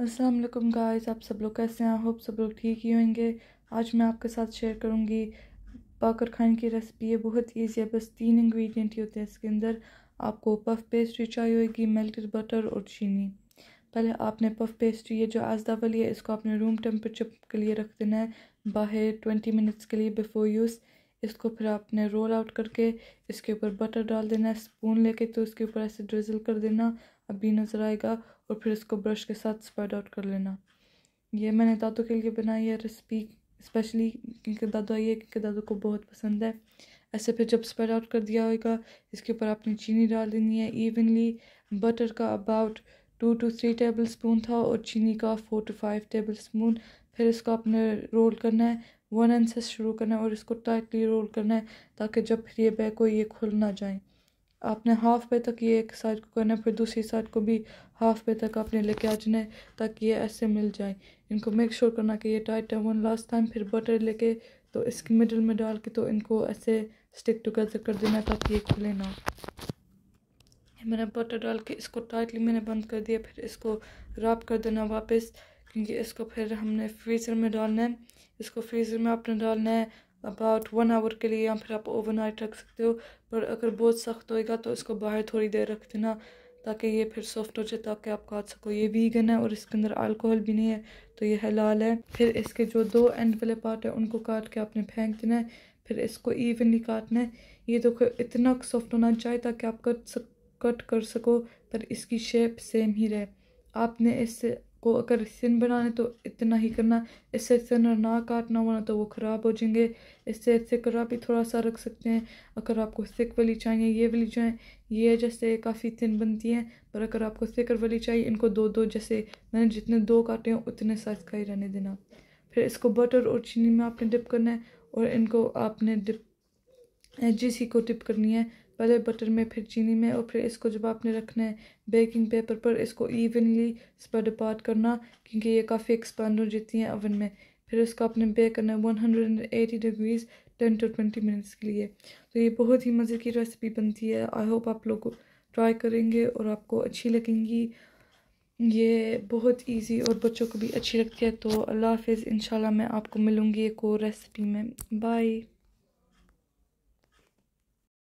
Aslam guys आप सब लोग कैसे हैं होप सब लोग ठीक ही होंगे आज मैं आपके साथ शेयर करूंगी पाकर खान की रेसिपी है बहुत ईजी है बस तीन इंग्रेडिएंट ही होते हैं इसके अंदर आपको पफ पेस्ट्री चाहिए होगी मेल्टेड बटर और चीनी पहले आपने पफ पेस्ट्री ये जो आजदा वाली है इसको आपने रूम टेम्परेचर के लिए रख देना है बाहर ट्वेंटी मिनट्स के लिए बिफोर यूज़ इसको फिर आपने रोल आउट करके इसके ऊपर बटर डाल देना है स्पून लेके तो उसके ऊपर ऐसे ड्रिजल कर देना अभी नज़र आएगा और फिर इसको ब्रश के साथ स्प्रेड आउट कर लेना ये मैंने दादू के लिए बनाई है रेसिपी स्पेशली क्योंकि दादू आई है क्योंकि दादू को बहुत पसंद है ऐसे फिर जब स्प्रेड आउट कर दिया होगा इसके ऊपर आपने चीनी डाल देनी है इवनली बटर का about two to three tablespoon था और चीनी का four to five tablespoon फिर इसको आपने रोल करना है वन एंड से शुरू करना है और इसको टाइटली रोल करना है ताकि जब फिर ये बैग हो ये खुल ना जाए आपने हाफ पे तक ये एक साइड को करना है फिर दूसरी साइड को भी हाफ पे तक आपने लेके आ जाना है ताकि ये ऐसे मिल जाए इनको मेक श्योर करना कि ये टाइट है वन लास्ट टाइम फिर बटर लेके तो इसके मिडल में डाल के तो इनको ऐसे स्टिक टुगेदर कर देना है ताकि ये खुले ना मैंने बटर डाल के इसको टाइटली मैंने बंद कर दिया फिर इसको रब कर देना वापस क्योंकि इसको फिर हमने फ्रीज़र में डालना है इसको फ्रीज़र में आपने डालना है अबाउट वन आवर के लिए या फिर आप ओवरनाइट रख सकते हो पर अगर बहुत सख्त होएगा तो इसको बाहर थोड़ी देर रख देना ताकि ये फिर सॉफ्ट हो जाए ताकि आप खा सको ये वीगन है और इसके अंदर अल्कोहल भी नहीं है तो ये हलाल है फिर इसके जो दो एंड वाले पार्ट है उनको काट के आपने फेंक देना है फिर इसको इवनली काटना है ये तो इतना सॉफ्ट होना चाहिए ताकि आप कट सक कट कर सको पर इसकी शेप सेम ही रहे आपने इससे को अगर सिन बनाने तो इतना ही करना इससे सिन ना काटना वरना तो वो ख़राब हो जाएंगे इससे आप भी थोड़ा सा रख सकते हैं अगर आपको सिक वाली चाहिए ये वाली चाहिए ये जैसे काफ़ी थिन बनती हैं पर अगर आपको सिकर वाली चाहिए इनको दो दो जैसे मैंने जितने दो काटे हैं उतने साइज़ का ही रहने देना फिर इसको बटर और चीनी में आपने डिप करना है और इनको आपने डिप जिस ही को टिप करनी है पहले बटर में फिर चीनी में और फिर इसको जब आपने रखना है बेकिंग पेपर पर इसको इवनली स्प्रेड अपार्ट करना क्योंकि ये काफ़ी एक्सपेंड हो जाती हैं ओवन में फिर उसको आपने बेक करना है one hundred and eighty degrees ten to twenty minutes के लिए तो ये बहुत ही मज़े की रेसिपी बनती है आई होप आप लोग ट्राई करेंगे और आपको अच्छी लगेंगी ये बहुत इजी और बच्चों को भी अच्छी लगती है तो अल्लाह हाफिज़ इन मैं आपको मिलूँगी एक और रेसिपी में बाय